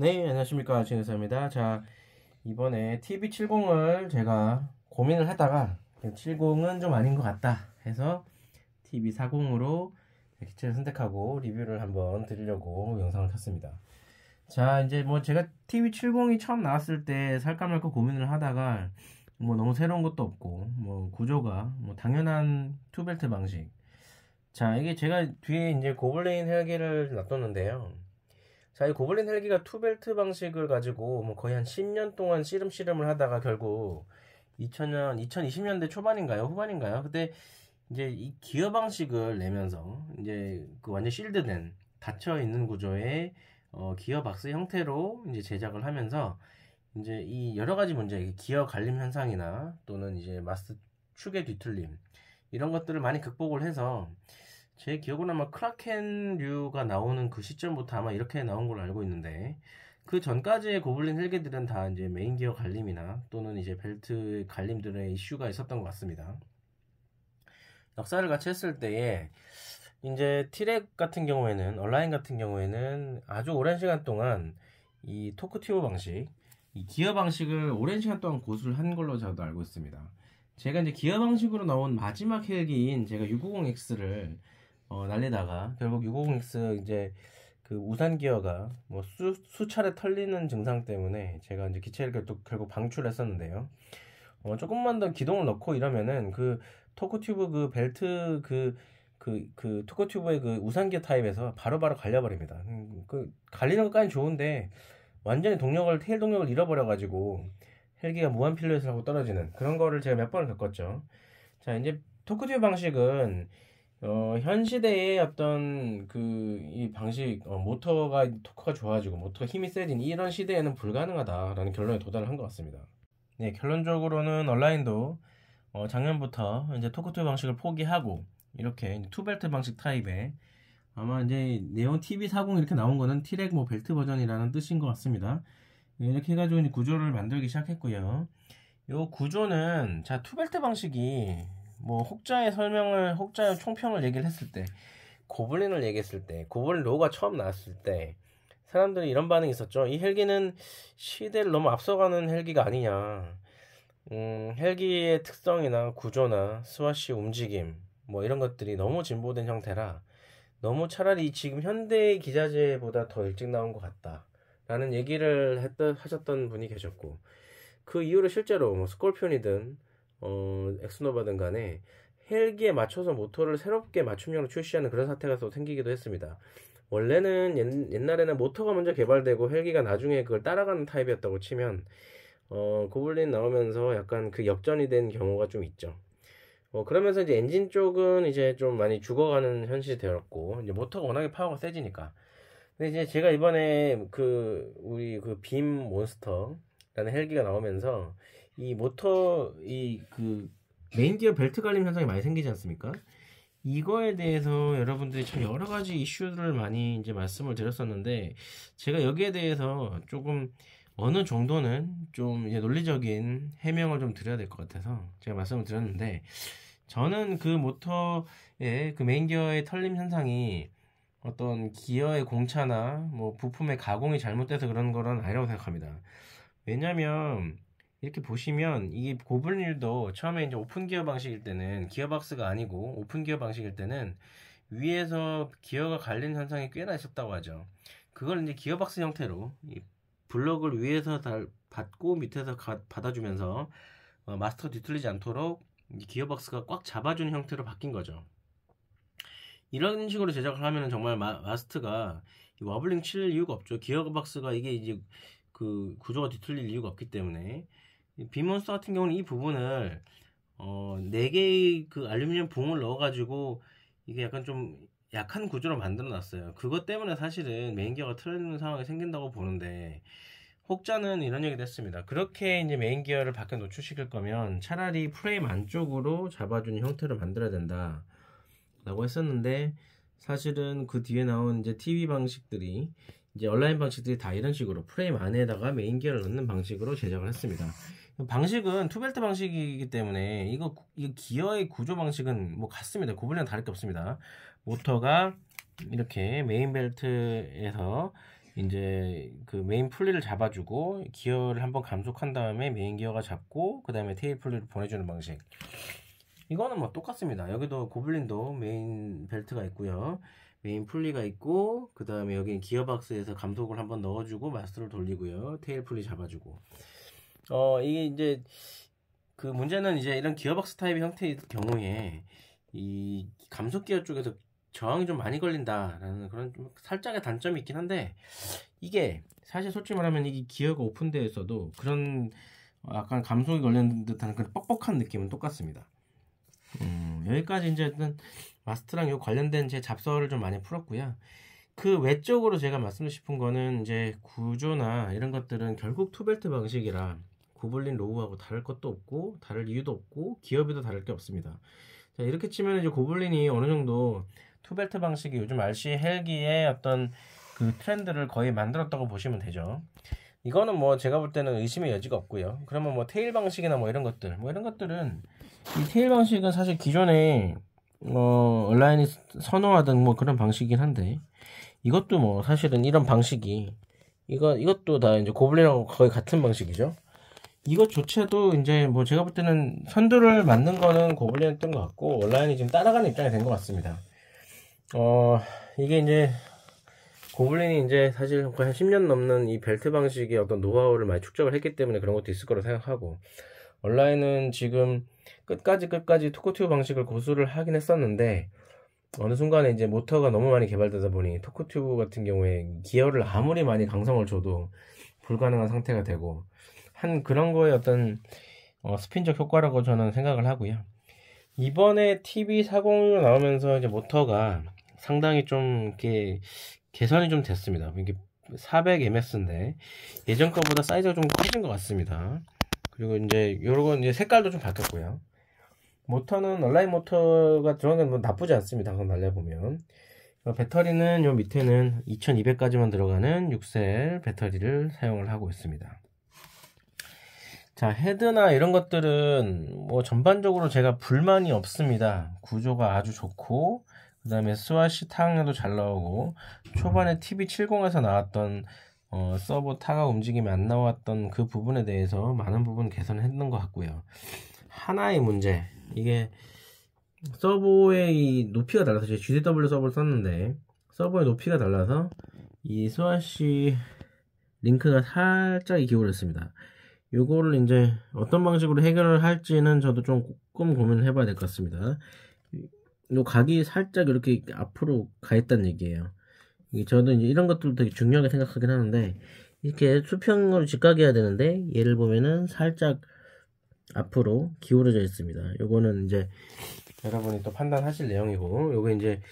네, 안녕하십니까. 진우사입니다. 자, 이번에 TV70을 제가 고민을 하다가 70은 좀 아닌 것 같다 해서 TV40으로 기체를 선택하고 리뷰를 한번 드리려고 영상을 켰습니다. 자, 이제 뭐 제가 TV70이 처음 나왔을 때 살까 말까 고민을 하다가 뭐 너무 새로운 것도 없고 뭐 구조가 뭐 당연한 투벨트 방식 자, 이게 제가 뒤에 이제 고블레인 헤어기를 놔뒀는데요. 자, 이 고블린 헬기가 투벨트 방식을 가지고 뭐 거의 한 10년 동안 씨름씨름을 하다가 결국 2000년, 2020년대 초반인가요? 후반인가요? 그때 이제 이 기어 방식을 내면서 이제 그 완전 실드된 닫혀 있는 구조의 어, 기어박스 형태로 이제 제작을 하면서 이제 이 여러 가지 문제, 기어 갈림 현상이나 또는 이제 마스 축의 뒤틀림 이런 것들을 많이 극복을 해서 제 기억은 아마 크라켄류가 나오는 그 시점부터 아마 이렇게 나온 걸로 알고 있는데 그 전까지의 고블린 헬기들은 다 이제 메인 기어 갈림이나 또는 이제 벨트 갈림들의 이슈가 있었던 것 같습니다. 역사를 같이 했을 때에 이제 티렉 같은 경우에는 얼라인 같은 경우에는 아주 오랜 시간 동안 이 토크 튜브 방식, 이 기어 방식을 오랜 시간 동안 고수를 한 걸로 저도 알고 있습니다. 제가 이제 기어 방식으로 나온 마지막 헬기인 제가 690X를 어, 날리다가 결국 650X 이제 그 우산 기어가 뭐 수, 수차례 털리는 증상 때문에 제가 이제 기체를 결국, 결국 방출했었는데요. 어, 조금만 더 기동을 넣고 이러면은 그 토크 튜브 그 벨트 그 그, 그, 토크 튜브의 그 우산기어 타입에서 바로바로 바로 갈려버립니다. 음, 그, 갈리는 것까지 좋은데, 완전히 동력을, 테일 동력을 잃어버려가지고, 헬기가 무한 필요에서 하고 떨어지는 그런 거를 제가 몇 번을 겪었죠. 자, 이제 토크 튜브 방식은 어, 현 시대의 어떤 그 이 방식 어, 모터가 토크가 좋아지고 모터가 힘이 세진 이런 시대에는 불가능하다라는 결론에 도달한 것 같습니다. 네, 결론적으로는 온라인도 어, 작년부터 이제 토크투 방식을 포기하고 이렇게 투벨트 방식 타입의 아마 이제 네온 TV40 이렇게 나온 거는 티렉 뭐 벨트 버전이라는 뜻인 것 같습니다. 이렇게 해가지고 구조를 만들기 시작했고요. 이 구조는 자 투벨트 방식이 뭐 혹자의 설명을 혹자의 총평을 얘기를 했을 때 고블린을 얘기했을 때 고블린 로가 처음 나왔을 때 사람들이 이런 반응이 있었죠. 이 헬기는 시대를 너무 앞서가는 헬기가 아니냐. 음, 헬기의 특성이나 구조나 스와시 움직임 뭐 이런 것들이 너무 진보된 형태라 너무 차라리 지금 현대의 기자재보다 더 일찍 나온 것 같다. 라는 얘기를 했던, 하셨던 분이 계셨고, 그 이후로 실제로 뭐 스콜피온이든 어, 엑스노바든 간에 헬기에 맞춰서 모터를 새롭게 맞춤형으로 출시하는 그런 사태가 또 생기기도 했습니다. 원래는 옛, 옛날에는 모터가 먼저 개발되고 헬기가 나중에 그걸 따라가는 타입이었다고 치면 어, 고블린 나오면서 약간 그 역전이 된 경우가 좀 있죠. 어, 그러면서 이제 엔진 쪽은 이제 좀 많이 죽어가는 현실이 되었고 이제 모터가 워낙에 파워가 세지니까. 근데 이제 제가 이번에 그 우리 그 빔 몬스터라는 헬기가 나오면서 이 모터 이 그 메인 디어 벨트 갈림 현상이 많이 생기지 않습니까? 이거에 대해서 여러분들이 참 여러 가지 이슈들을 많이 이제 말씀을 드렸었는데 제가 여기에 대해서 조금 어느 정도는 좀 이제 논리적인 해명을 좀 드려야 될 것 같아서 제가 말씀을 드렸는데 저는 그 모터의 그 메인 기어의 털림 현상이 어떤 기어의 공차나 뭐 부품의 가공이 잘못돼서 그런 거는 아니라고 생각합니다. 왜냐면 하 이렇게 보시면 이고블린도 처음에 이제 오픈 기어 방식일 때는 기어박스가 아니고 오픈 기어 방식일 때는 위에서 기어가 갈린 현상이 꽤나 있었다고 하죠. 그걸 이제 기어박스 형태로 블럭을 위에서 달, 받고 밑에서 가, 받아주면서 어, 마스터 뒤틀리지 않도록 기어박스가 꽉 잡아주는 형태로 바뀐 거죠. 이런 식으로 제작을 하면 정말 마, 마스트가 이와블링칠 이유가 없죠. 기어박스가 이게 이제 그 구조가 뒤틀릴 이유가 없기 때문에 비몬스터 같은 경우는 이 부분을 어, 4개의 그 알루미늄 봉을 넣어가지고 이게 약간 좀 약한 구조로 만들어 놨어요. 그것 때문에 사실은 메인기어가 틀어지는 상황이 생긴다고 보는데 혹자는 이런 얘기도 했습니다. 그렇게 이제 메인기어를 밖에 노출시킬 거면 차라리 프레임 안쪽으로 잡아주는 형태로 만들어야 된다. 라고 했었는데 사실은 그 뒤에 나온 이제 TV 방식들이 이제 온라인 방식들이 다 이런 식으로 프레임 안에다가 메인기어를 넣는 방식으로 제작을 했습니다. 방식은 투벨트 방식이기 때문에 이거 이 기어의 구조 방식은 뭐 같습니다. 고블랑 다를 게 없습니다. 모터가 이렇게 메인 벨트에서 이제 그 메인 풀리를 잡아주고 기어를 한번 감속한 다음에 메인 기어가 잡고 그 다음에 테일 풀리를 보내주는 방식. 이거는 뭐 똑같습니다. 여기도 고블린도 메인 벨트가 있고요. 메인 풀리가 있고 그 다음에 여기는 기어박스에서 감속을 한번 넣어주고 마스터를 돌리고요. 테일 풀리 잡아주고. 어, 이게 이제 그 문제는 이제 이런 기어박스 타입의 형태의 경우에 이 감속 기어 쪽에서 저항이 좀 많이 걸린다라는 그런 좀 살짝의 단점이 있긴 한데 이게 사실 솔직히 말하면 이 기어가 오픈되어서도 그런 약간 감속이 걸리는 듯한 그런 뻑뻑한 느낌은 똑같습니다. 음, 여기까지 이제 일 마스트랑 요 관련된 제 잡서를 좀 많이 풀었고요. 그 외적으로 제가 말씀드리고 싶은 거는 이제 구조나 이런 것들은 결국 투벨트 방식이라 고블린 로우하고 다를 것도 없고 다를 이유도 없고 기업에도 다를 게 없습니다. 자, 이렇게 치면 이제 고블린이 어느 정도 투벨트 방식이 요즘 RC 헬기의 어떤 그 트렌드를 거의 만들었다고 보시면 되죠. 이거는 뭐 제가 볼 때는 의심의 여지가 없고요. 그러면 뭐 테일 방식이나 뭐 이런 것들, 뭐 이런 것들은 이 테일 방식은 사실 기존에 어 온라인이 선호하던 뭐 그런 방식이긴 한데 이것도 뭐 사실은 이런 방식이 이거 이것도 다 이제 고블린하고 거의 같은 방식이죠. 이것조차도 이제 뭐 제가 볼 때는 선두를 맞는 거는 고블린했던것 같고 온라인이 지금 따라가는 입장이 된 것 같습니다. 어 이게 이제 고블린이 이제 사실 거의 한 10년 넘는 이 벨트 방식의 어떤 노하우를 많이 축적을 했기 때문에 그런 것도 있을 거라 생각하고 온라인은 지금 끝까지 끝까지 토크튜브 방식을 고수를 하긴 했었는데 어느 순간에 이제 모터가 너무 많이 개발되다 보니 토크튜브 같은 경우에 기어를 아무리 많이 강성을 줘도 불가능한 상태가 되고 한 그런 거에 어떤 어, 스핀적 효과라고 저는 생각을 하고요. 이번에 TV40 나오면서 이제 모터가 상당히 좀 이렇게 개선이 좀 됐습니다. 이게 400ms인데 예전 거보다 사이즈가 좀 커진 것 같습니다. 그리고 이제 요런 이제 색깔도 좀 바뀌었고요. 모터는 얼라인 모터가 들어간 건 나쁘지 않습니다. 한번 날려보면 배터리는 요 밑에는 2200까지만 들어가는 6셀 배터리를 사용을 하고 있습니다. 자, 헤드나 이런 것들은 뭐 전반적으로 제가 불만이 없습니다. 구조가 아주 좋고 그 다음에 스와시 타항력도 잘 나오고 초반에 TV70에서 나왔던 어, 서버 타가 움직임이 안 나왔던 그 부분에 대해서 많은 부분 개선했던 것 같고요. 하나의 문제 이게 서버의 높이가 달라서 제가 GDW 서버를 썼는데 서버의 높이가 달라서 이 스와시 링크가 살짝 기울었습니다. 요거를 이제 어떤 방식으로 해결을 할지는 저도 조금 고민을 해봐야 될 것 같습니다. 요 각이 살짝 이렇게 앞으로 가 있다는 얘기예요. 저도 이제 이런 것들도 되게 중요하게 생각하긴 하는데 이렇게 수평으로 직각해야 되는데 얘를 보면은 살짝 앞으로 기울어져 있습니다. 요거는 이제 여러분이 또 판단하실 내용이고 요거 이제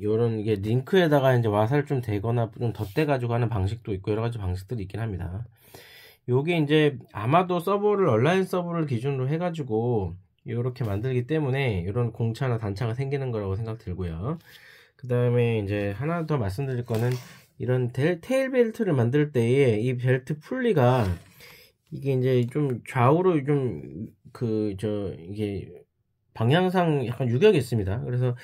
요런 이게 링크에다가 이제 와사를 좀 대거나 좀 덧대 가지고 하는 방식도 있고 여러 가지 방식들이 있긴 합니다. 요게 이제 아마도 서버를 온라인 서버를 기준으로 해가지고 이렇게 만들기 때문에 이런 공차나 단차가 생기는 거라고 생각 들고요. 그 다음에 이제 하나 더 말씀드릴 거는 이런 델, 테일 벨트를 만들 때에 이 벨트 풀리가 이게 이제 좀 좌우로 좀 그 저 이게 방향상 약간 유격이 있습니다. 그래서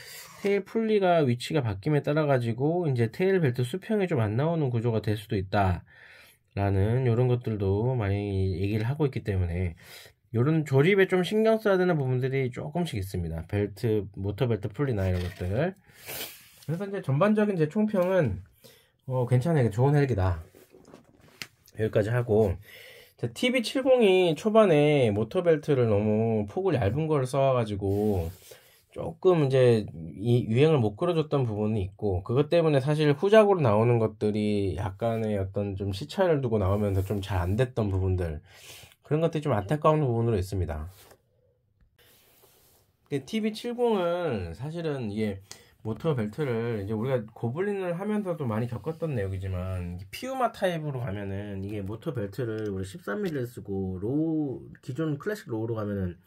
테일 풀리가 위치가 바뀜에 따라 가지고 이제 테일 벨트 수평이 좀 안 나오는 구조가 될 수도 있다. 라는 이런 것들도 많이 얘기를 하고 있기 때문에 이런 조립에 좀 신경 써야 되는 부분들이 조금씩 있습니다. 벨트, 모터벨트 풀리나 이런 것들. 그래서 이제 전반적인 제 총평은 어, 괜찮아요. 좋은 헬기다. 여기까지 하고 TV70이 초반에 모터벨트를 너무 폭을 얇은 걸 써와가지고 조금 이제 이 유행을 못 끌어줬던 부분이 있고 그것 때문에 사실 후작으로 나오는 것들이 약간의 어떤 좀 시차를 두고 나오면서 좀 잘 안 됐던 부분들 그런 것들이 좀 안타까운 부분으로 있습니다. TV70은 사실은 이게 모터 벨트를 이제 우리가 고블린을 하면서도 많이 겪었던 내용이지만 피우마 타입으로 가면은 이게 모터 벨트를 우리 13mm를 쓰고 로우 기존 클래식 로우로 가면은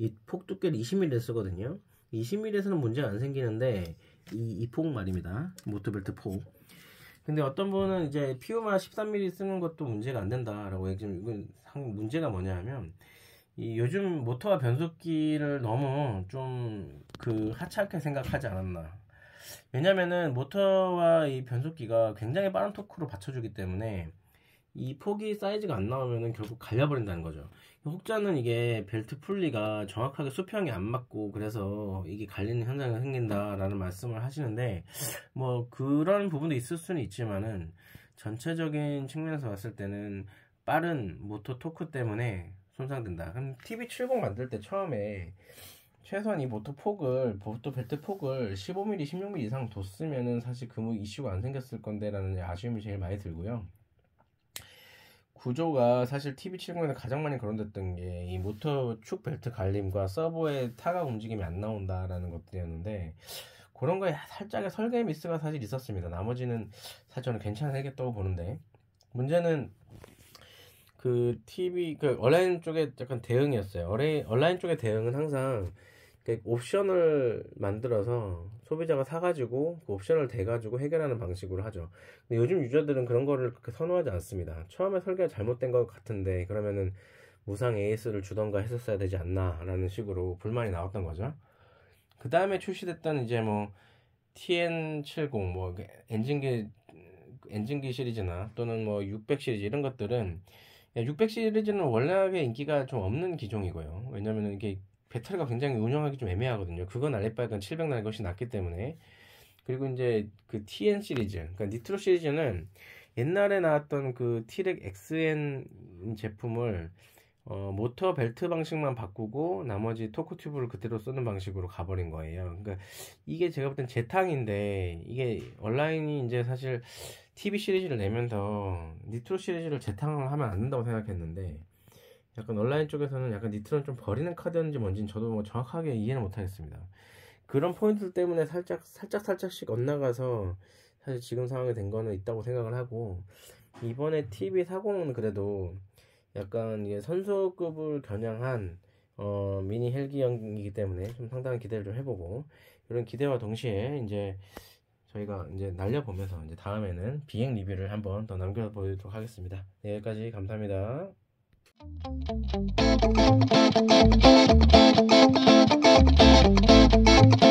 이 폭 두께를 20mm 를 쓰거든요. 20mm에서는 문제가 안 생기는데 이, 이 폭 말입니다. 모터벨트 폭. 근데 어떤 분은 이제 피우마 13mm 쓰는 것도 문제가 안 된다라고 지금 이건 문제가 뭐냐 하면 이 요즘 모터와 변속기를 너무 좀 그 하찮게 생각하지 않았나. 왜냐면은 모터와 이 변속기가 굉장히 빠른 토크로 받쳐주기 때문에 이 폭이 사이즈가 안 나오면은 결국 갈려버린다는 거죠. 혹자는 이게 벨트 풀리가 정확하게 수평이 안 맞고 그래서 이게 갈리는 현상이 생긴다라는 말씀을 하시는데 뭐 그런 부분도 있을 수는 있지만은 전체적인 측면에서 봤을 때는 빠른 모터 토크 때문에 손상된다. 그럼 TV70 만들 때 처음에 최소한 이 모터 폭을 보트 벨트 폭을 15mm, 16mm 이상 뒀으면은 사실 그 무 이슈가 안 생겼을 건데라는 아쉬움이 제일 많이 들고요. 구조가 사실 TV70에는 가장 많이 거론됐던 게 이 모터 축 벨트 갈림과 서버의 타가 움직임이 안 나온다라는 것들이었는데 그런 거에 살짝의 설계 미스가 사실 있었습니다. 나머지는 사실 저는 괜찮겠다고 보는데 문제는 그 TV 그얼라인 쪽에 약간 대응이었어요. 얼라인라인 쪽의 대응은 항상 옵션을 만들어서 소비자가 사가지고 그 옵션을 대가지고 해결하는 방식으로 하죠. 근데 요즘 유저들은 그런 거를 그렇게 선호하지 않습니다. 처음에 설계가 잘못된 것 같은데 그러면은 무상 AS를 주던가 했었어야 되지 않나라는 식으로 불만이 나왔던 거죠. 그 다음에 출시됐던 이제 뭐 TN70 뭐 엔진기 엔진기 시리즈나 또는 뭐 600 시리즈 이런 것들은 600 시리즈는 원래 인기가 좀 없는 기종이고요. 왜냐면은 이게 배터리가 굉장히 운영하기 좀 애매하거든요. 그건 알레바이간 700날 것이 낫기 때문에 그리고 이제 그 TN 시리즈, 그러니까 니트로 시리즈는 옛날에 나왔던 그 티렉 XN 제품을 어, 모터 벨트 방식만 바꾸고 나머지 토크 튜브를 그대로 쓰는 방식으로 가버린 거예요. 그러니까 이게 제가 볼땐 재탕인데 이게 온라인이 이제 사실 TV 시리즈를 내면서 니트로 시리즈를 재탕을 하면 안 된다고 생각했는데 약간 온라인 쪽에서는 약간 니트론좀 버리는 카드였는지 뭔지 저도 뭐 정확하게 이해는 못하겠습니다. 그런 포인트 때문에 살짝 살짝 살짝씩 엇나가서 사실 지금 상황이 된 거는 있다고 생각을 하고 이번에 TV 사0은 그래도 약간 이게 선수급을 겨냥한 어, 미니 헬기형이기 때문에 좀 상당한 기대를 좀 해보고 이런 기대와 동시에 이제 저희가 이제 날려보면서 이제 다음에는 비행 리뷰를 한번 더 남겨보도록 하겠습니다. 네, 여기까지 감사합니다. Thank you.